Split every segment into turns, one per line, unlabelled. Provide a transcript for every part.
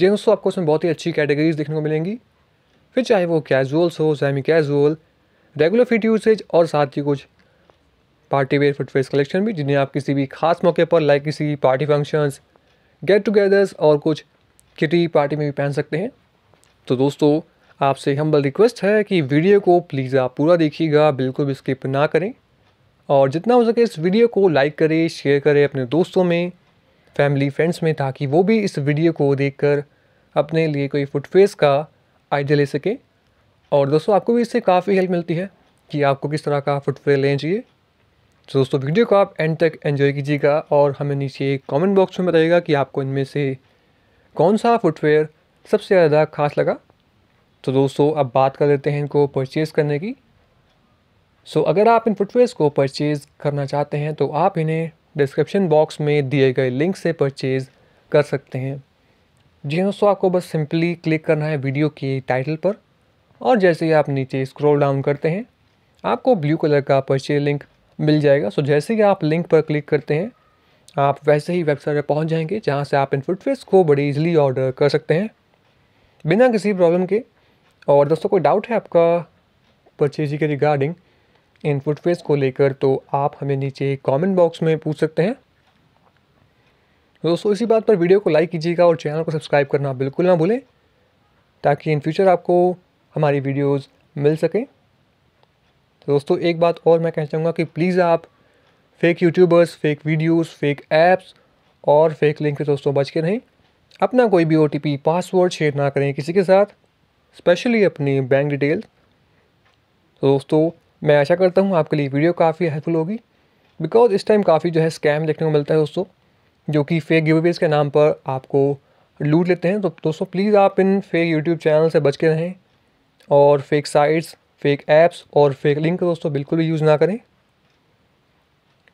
जी दोस्तों आपको उसमें बहुत ही अच्छी कैटेगरीज देखने को मिलेंगी फिर चाहे वो कैजुअल्स हो semi casual regular fit usage और साथ ही कुछ पार्टी वेयर फुटवेयर कलेक्शन भी जिन्हें आप किसी भी खास मौके पर लाइक किसी पार्टी फंक्शंस गेट टुगेदर्स और कुछ किटी पार्टी में भी पहन सकते हैं तो दोस्तों आपसे हम्बल रिक्वेस्ट है कि वीडियो को प्लीज़ आप पूरा देखिएगा बिल्कुल भी स्किप ना करें और जितना हो सके इस वीडियो को लाइक करें शेयर करें अपने दोस्तों में फैमिली फ्रेंड्स में ताकि वो भी इस वीडियो को देखकर अपने लिए कोई फुटफेस का आइडिया ले सकें और दोस्तों आपको भी इससे काफ़ी हेल्प मिलती है कि आपको किस तरह का फुटफेयर लेना चाहिए तो दोस्तों वीडियो को आप एंड तक एंजॉय कीजिएगा और हमें नीचे कॉमेंट बॉक्स में बताइएगा कि आपको इनमें से कौन सा फुटवेयर सबसे ज़्यादा खास लगा तो दोस्तों अब बात कर लेते हैं इनको परचेज़ करने की सो अगर आप इन फुटवेयर्स को परचेज़ करना चाहते हैं तो आप इन्हें डिस्क्रिप्शन बॉक्स में दिए गए लिंक से परचेज़ कर सकते हैं जी दोस्तों आपको बस सिंपली क्लिक करना है वीडियो के टाइटल पर और जैसे ही आप नीचे स्क्रॉल डाउन करते हैं आपको ब्लू कलर का परचेज लिंक मिल जाएगा सो जैसे ही आप लिंक पर क्लिक करते हैं आप वैसे ही वेबसाइट पर पहुंच जाएंगे जहां से आप इन फुटफेस को बड़े इजीली ऑर्डर कर सकते हैं बिना किसी प्रॉब्लम के और दोस्तों कोई डाउट है आपका परचेजी के रिगार्डिंग इन फुटफेस को लेकर तो आप हमें नीचे कमेंट बॉक्स में पूछ सकते हैं दोस्तों इसी बात पर वीडियो को लाइक कीजिएगा और चैनल को सब्सक्राइब करना बिल्कुल ना भूलें ताकि इन फ्यूचर आपको हमारी वीडियोस मिल सकें तो दोस्तों एक बात और मैं कहना चाहूँगा कि प्लीज़ आप fake YouTubers fake videos fake apps और फेक लिंक से दोस्तों बच के रहें अपना कोई भी ओ पासवर्ड शेयर ना करें किसी के साथ स्पेशली अपनी बैंक डिटेल तो दोस्तों मैं आशा करता हूँ आपके लिए वीडियो काफ़ी हेल्पफुल होगी बिकॉज इस टाइम काफ़ी जो है स्कैम देखने को मिलता है दोस्तों जो कि फेक गिवेज के नाम पर आपको लूट लेते हैं तो दोस्तों प्लीज़ आप इन फेक यूट्यूब चैनल से बच के रहें और फेक साइट्स फेक ऐप्स और फेक लिंक दोस्तों बिल्कुल भी यूज़ ना करें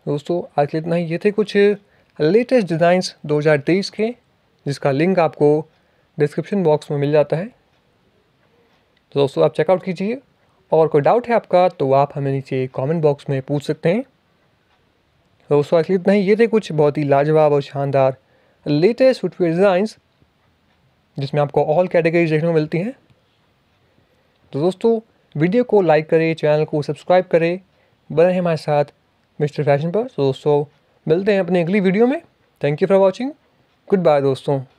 दोस्तों आज के इतना ही ये थे कुछ लेटेस्ट डिज़ाइंस 2023 के जिसका लिंक आपको डिस्क्रिप्शन बॉक्स में मिल जाता है तो दोस्तों आप चेकआउट कीजिए और कोई डाउट है आपका तो आप हमें नीचे कमेंट बॉक्स में पूछ सकते हैं दोस्तों आखिर इतना ही ये थे कुछ बहुत ही लाजवाब और शानदार लेटेस्ट फुटवेयर डिज़ाइंस जिसमें आपको ऑल कैटेगरीज देखने को मिलती हैं तो दोस्तों वीडियो को लाइक करें चैनल को सब्सक्राइब करें बने हमारे साथ मिस्टर फैशन पर तो दोस्तों मिलते हैं अपनी अगली वीडियो में thank you for watching good bye दोस्तों